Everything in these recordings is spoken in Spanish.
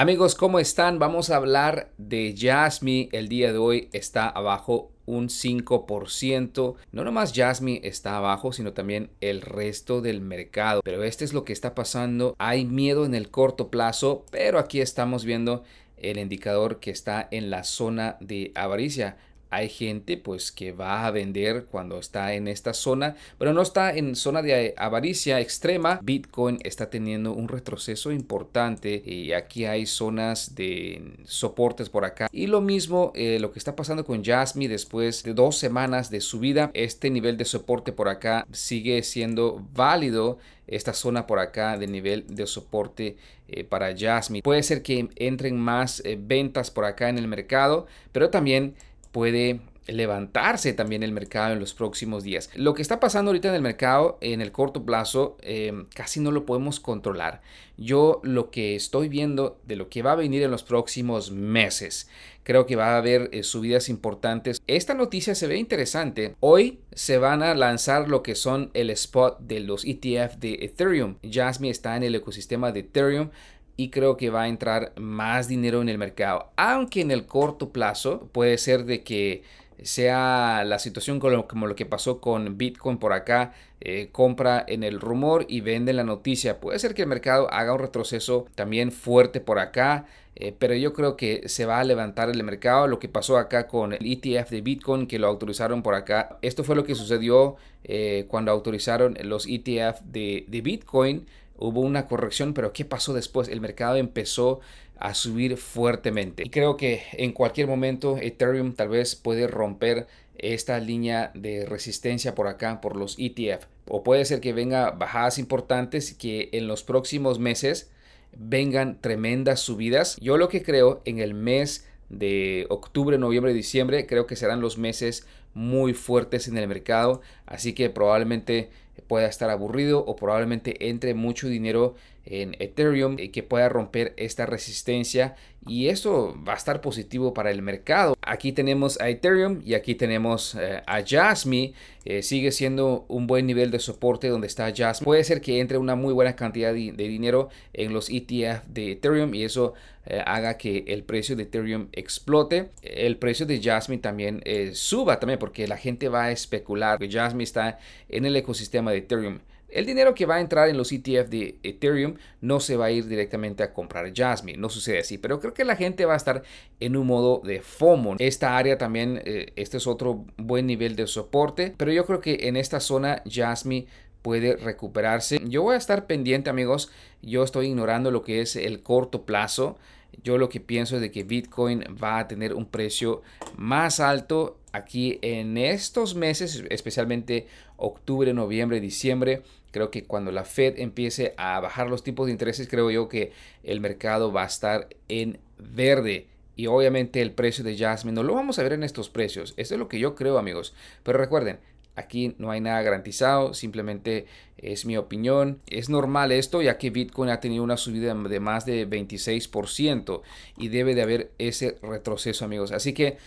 Amigos, ¿cómo están? Vamos a hablar de Jasmine. El día de hoy está abajo un 5%. No nomás Jasmine está abajo, sino también el resto del mercado. Pero este es lo que está pasando. Hay miedo en el corto plazo, pero aquí estamos viendo el indicador que está en la zona de avaricia hay gente pues que va a vender cuando está en esta zona, pero no está en zona de avaricia extrema. Bitcoin está teniendo un retroceso importante y aquí hay zonas de soportes por acá. Y lo mismo eh, lo que está pasando con Jasmine después de dos semanas de subida, este nivel de soporte por acá sigue siendo válido esta zona por acá de nivel de soporte eh, para Jasmine. Puede ser que entren más eh, ventas por acá en el mercado, pero también puede levantarse también el mercado en los próximos días. Lo que está pasando ahorita en el mercado en el corto plazo em, casi no lo podemos controlar. Yo lo que estoy viendo de lo que va a venir en los próximos meses, creo que va a haber eh, subidas importantes. Esta noticia se ve interesante. Hoy se van a lanzar lo que son el spot de los ETF de Ethereum. Jasmine está en el ecosistema de Ethereum y creo que va a entrar más dinero en el mercado. Aunque en el corto plazo puede ser de que sea la situación como, lo que pasó con Bitcoin por acá, eh, compra en el rumor y vende la noticia. Puede ser que el mercado haga un retroceso también fuerte por acá, eh, pero yo creo que se va a levantar el mercado. Lo que pasó acá con el ETF de Bitcoin que lo autorizaron por acá. Esto fue lo que sucedió eh, cuando autorizaron los ETF de Bitcoin hubo una corrección, pero ¿qué pasó después? El mercado empezó a subir fuertemente. Y creo que en cualquier momento Ethereum tal vez puede romper esta línea de resistencia por acá por los ETF. O puede ser que venga bajadas importantes que en los próximos meses vengan tremendas subidas. Yo lo que creo en el mes de octubre, noviembre, diciembre, creo que serán los meses muy fuertes en el mercado. Así que probablemente pueda estar aburrido o probablemente entre mucho dinero en Ethereum eh, que pueda romper esta resistencia y eso va a estar positivo para el mercado. Aquí tenemos a Ethereum y aquí tenemos eh, a Jasmine. Eh, sigue siendo un buen nivel de soporte donde está Jasmine. Puede ser que entre una muy buena cantidad de, dinero en los ETF de Ethereum y eso haga que el precio de Ethereum explote. El precio de Jasmine también suba también porque la gente va a especular. Jasmine está en el ecosistema de Ethereum. El dinero que va a entrar en los ETF de Ethereum no se va a ir directamente a comprar Jasmine, no sucede así, pero creo que la gente va a estar en un modo de FOMO. Esta área también, eh, este es otro buen nivel de soporte, pero yo creo que en esta zona Jasmine puede recuperarse. Yo voy a estar pendiente amigos, yo estoy ignorando lo que es el corto plazo. Yo lo que pienso es de que Bitcoin va a tener un precio más alto aquí en estos meses, especialmente octubre, noviembre, diciembre. Creo que cuando la Fed empiece a bajar los tipos de intereses, creo yo que el mercado va a estar en verde. Y obviamente el precio de Jasmine no lo vamos a ver en estos precios. Eso es lo que yo creo, amigos. Pero recuerden, Aquí no hay nada garantizado, simplemente es mi opinión. Es normal esto, ya que Bitcoin ha tenido una subida de más de 26% y debe de haber ese retroceso, amigos. Así que...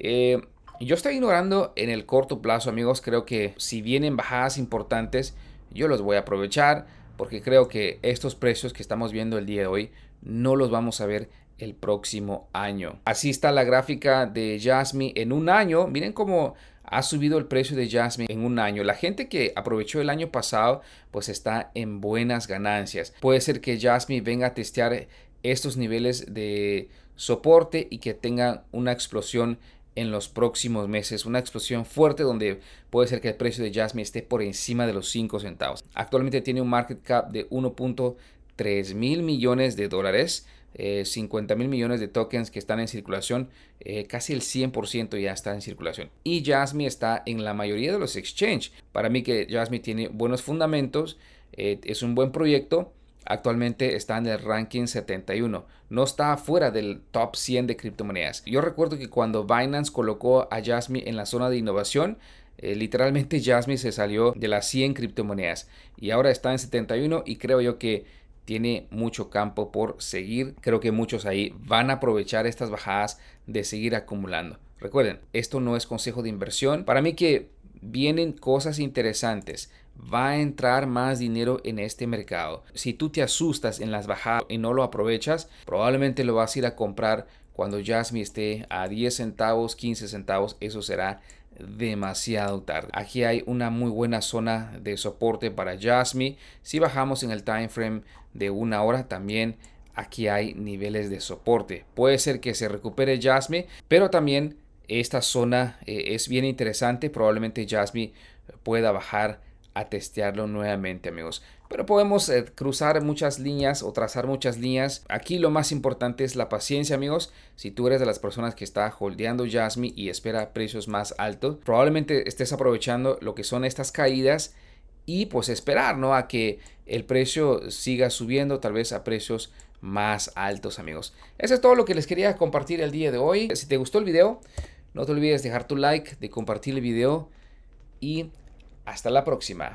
Eh, yo estoy ignorando en el corto plazo, amigos. Creo que si vienen bajadas importantes, yo los voy a aprovechar porque creo que estos precios que estamos viendo el día de hoy no los vamos a ver el próximo año. Así está la gráfica de Jasmine en un año. Miren cómo ha subido el precio de Jasmine en un año. La gente que aprovechó el año pasado pues está en buenas ganancias. Puede ser que Jasmine venga a testear estos niveles de soporte y que tenga una explosión en los próximos meses. Una explosión fuerte donde puede ser que el precio de Jasmine esté por encima de los 5 centavos. Actualmente tiene un market cap de 1.3 mil millones de dólares. 50 eh, mil millones de tokens que están en circulación, eh, casi el 100% ya está en circulación. Y Jasmine está en la mayoría de los exchanges. Para mí que Jasmine tiene buenos fundamentos, eh, es un buen proyecto. Actualmente está en el ranking 71. No está fuera del top 100 de criptomonedas. Yo recuerdo que cuando Binance colocó a Jasmine en la zona de innovación, literalmente Jasmine se salió de las 100 criptomonedas y ahora está en 71 y creo yo que tiene mucho campo por seguir. Creo que muchos ahí van a aprovechar estas bajadas de seguir acumulando. Recuerden, esto no es consejo de inversión. Para mí que vienen cosas interesantes. Va a entrar más dinero en este mercado. Si tú te asustas en las bajadas y no lo aprovechas, probablemente lo vas a ir a comprar cuando Jasmine esté a 10 centavos, 15 centavos. Eso será demasiado tarde. Aquí hay una muy buena zona de soporte para Jasmine. Si bajamos en el time frame de una hora, también aquí hay niveles de soporte. Puede ser que se recupere Jasmine, pero también esta zona eh, es bien interesante. Probablemente Jasmine pueda bajar a testearlo nuevamente amigos pero podemos eh, cruzar muchas líneas o trazar muchas líneas aquí lo más importante es la paciencia amigos si tú eres de las personas que está holdeando Jasmine y espera precios más altos probablemente estés aprovechando lo que son estas caídas y pues esperar no a que el precio siga subiendo tal vez a precios más altos amigos eso es todo lo que les quería compartir el día de hoy si te gustó el video no te olvides dejar tu like de compartir el video y hasta la próxima.